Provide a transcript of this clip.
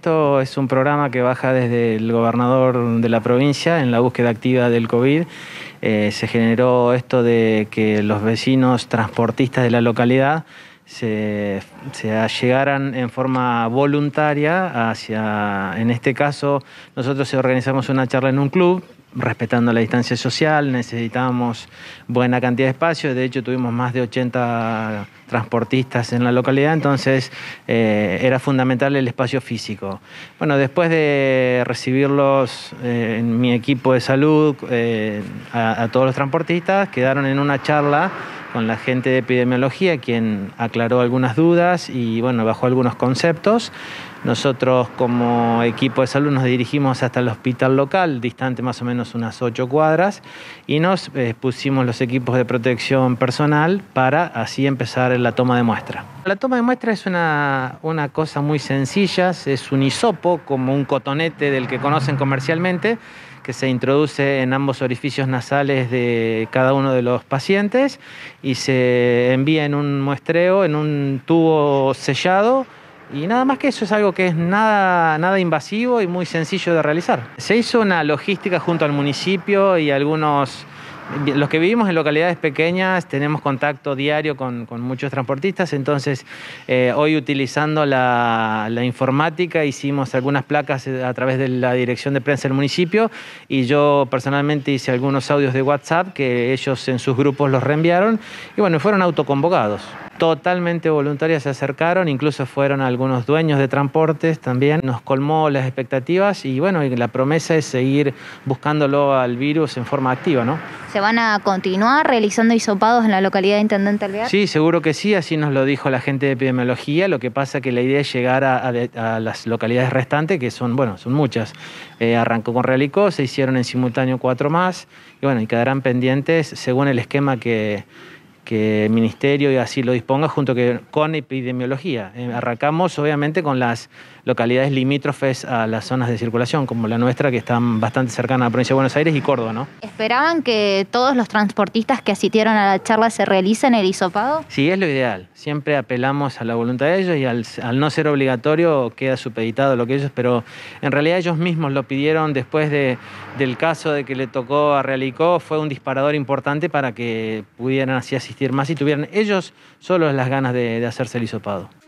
esto es un programa que baja desde el gobernador de la provincia en la búsqueda activa del COVID. Eh, se generó esto de que los vecinos transportistas de la localidad se, se en forma voluntaria hacia, en este caso, nosotros organizamos una charla en un club respetando la distancia social, necesitábamos buena cantidad de espacio, de hecho tuvimos más de 80 transportistas en la localidad, entonces eh, era fundamental el espacio físico. Bueno, después de recibirlos eh, en mi equipo de salud, eh, a todos los transportistas, quedaron en una charla con la gente de epidemiología, quien aclaró algunas dudas y bueno, bajó algunos conceptos. Nosotros como equipo de salud nos dirigimos hasta el hospital local, distante más o menos unas ocho cuadras, y nos eh, pusimos los equipos de protección personal para así empezar la toma de muestra. La toma de muestra es una, una cosa muy sencilla, es un hisopo como un cotonete del que conocen comercialmente que se introduce en ambos orificios nasales de cada uno de los pacientes y se envía en un muestreo, en un tubo sellado y nada más que eso es algo que es nada, nada invasivo y muy sencillo de realizar. Se hizo una logística junto al municipio y algunos los que vivimos en localidades pequeñas tenemos contacto diario con, muchos transportistas, entonces eh, hoy utilizando la, la, informática hicimos algunas placas eh, a través de la dirección de prensa del municipio y yo personalmente hice algunos audios de WhatsApp que ellos en sus grupos los reenviaron y bueno, fueron autoconvocados totalmente voluntarias se acercaron, incluso fueron algunos dueños de transportes también, nos colmó las expectativas y bueno, la promesa es seguir buscándolo al virus en forma activa, ¿no? ¿Se van a continuar realizando hisopados en la localidad de Intendente Alvear? Sí, seguro que sí, así nos lo dijo la gente de epidemiología, lo que pasa que la idea es llegar a, las localidades restantes, que son, bueno, son muchas. Eh, arrancó con Realico, se hicieron en simultáneo cuatro más y bueno, y quedarán pendientes según el esquema que que el Ministerio así lo disponga junto con epidemiología. Eh, arrancamos obviamente con las localidades limítrofes a las zonas de circulación, como la nuestra, que están bastante cercanas a la provincia de Buenos Aires y Córdoba, ¿no? ¿Esperaban que todos los transportistas que asistieron a la charla se realicen el isopado Sí, es lo ideal. Siempre apelamos a la voluntad de ellos y al, no ser obligatorio queda supeditado lo que ellos, pero en realidad ellos mismos lo pidieron después del caso de que le tocó a Realicó, fue un disparador importante para que pudieran así asistir más si tuvieran ellos solo las ganas de, de hacerse el hisopado.